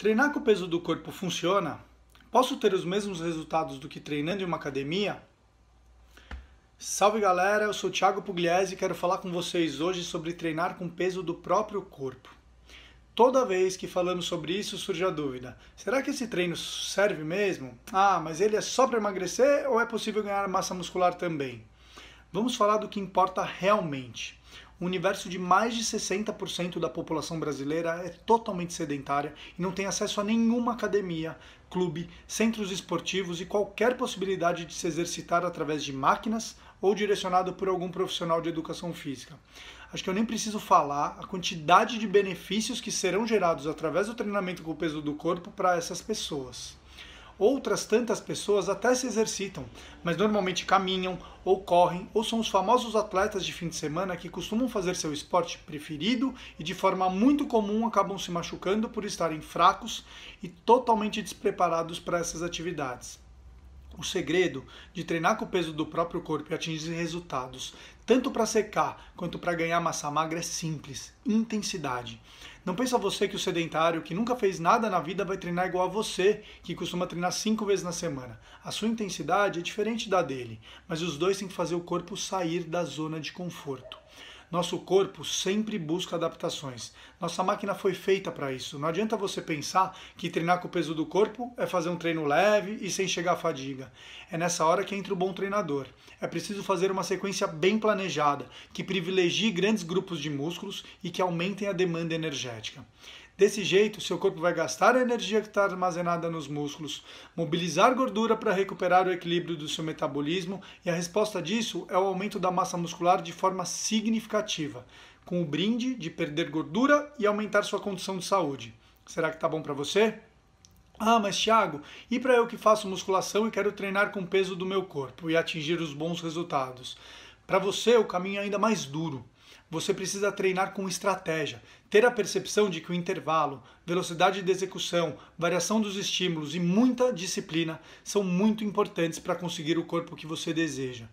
Treinar com o peso do corpo funciona? Posso ter os mesmos resultados do que treinando em uma academia? Salve galera, eu sou Thiago Pugliese e quero falar com vocês hoje sobre treinar com peso do próprio corpo. Toda vez que falamos sobre isso surge a dúvida: será que esse treino serve mesmo? Ah, mas ele é só para emagrecer ou é possível ganhar massa muscular também? Vamos falar do que importa realmente um universo de mais de 60% da população brasileira é totalmente sedentária e não tem acesso a nenhuma academia, clube, centros esportivos e qualquer possibilidade de se exercitar através de máquinas ou direcionado por algum profissional de educação física. Acho que eu nem preciso falar a quantidade de benefícios que serão gerados através do treinamento com o peso do corpo para essas pessoas. Outras tantas pessoas até se exercitam, mas normalmente caminham ou correm ou são os famosos atletas de fim de semana que costumam fazer seu esporte preferido e de forma muito comum acabam se machucando por estarem fracos e totalmente despreparados para essas atividades. O segredo de treinar com o peso do próprio corpo e atingir resultados, tanto para secar quanto para ganhar massa magra, é simples: intensidade. Não pensa você que o sedentário que nunca fez nada na vida vai treinar igual a você, que costuma treinar cinco vezes na semana. A sua intensidade é diferente da dele, mas os dois têm que fazer o corpo sair da zona de conforto. Nosso corpo sempre busca adaptações. Nossa máquina foi feita para isso. Não adianta você pensar que treinar com o peso do corpo é fazer um treino leve e sem chegar à fadiga. É nessa hora que entra o bom treinador. É preciso fazer uma sequência bem planejada, que privilegie grandes grupos de músculos e que aumentem a demanda energética. Desse jeito, seu corpo vai gastar a energia que está armazenada nos músculos, mobilizar gordura para recuperar o equilíbrio do seu metabolismo e a resposta disso é o aumento da massa muscular de forma significativa, com o brinde de perder gordura e aumentar sua condição de saúde. Será que está bom para você? Ah, mas Thiago, e para eu que faço musculação e quero treinar com o peso do meu corpo e atingir os bons resultados? Para você, o caminho é ainda mais duro. Você precisa treinar com estratégia, ter a percepção de que o intervalo, velocidade de execução, variação dos estímulos e muita disciplina são muito importantes para conseguir o corpo que você deseja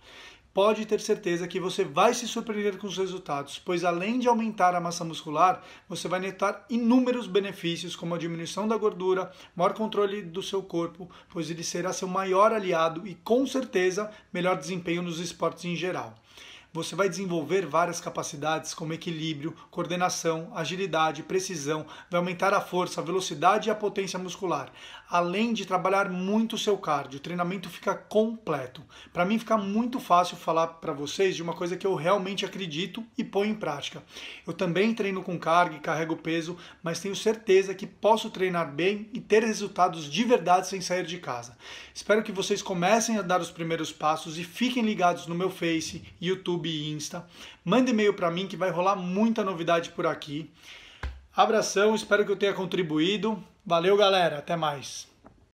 pode ter certeza que você vai se surpreender com os resultados, pois além de aumentar a massa muscular, você vai netar inúmeros benefícios, como a diminuição da gordura, maior controle do seu corpo, pois ele será seu maior aliado e com certeza melhor desempenho nos esportes em geral você vai desenvolver várias capacidades como equilíbrio, coordenação, agilidade, precisão, vai aumentar a força, a velocidade e a potência muscular, além de trabalhar muito o seu cardio. O treinamento fica completo. Para mim fica muito fácil falar para vocês de uma coisa que eu realmente acredito e ponho em prática. Eu também treino com carga e carrego peso, mas tenho certeza que posso treinar bem e ter resultados de verdade sem sair de casa. Espero que vocês comecem a dar os primeiros passos e fiquem ligados no meu Face, YouTube YouTube e Insta. Manda e-mail para mim que vai rolar muita novidade por aqui. Abração, espero que eu tenha contribuído. Valeu, galera. Até mais.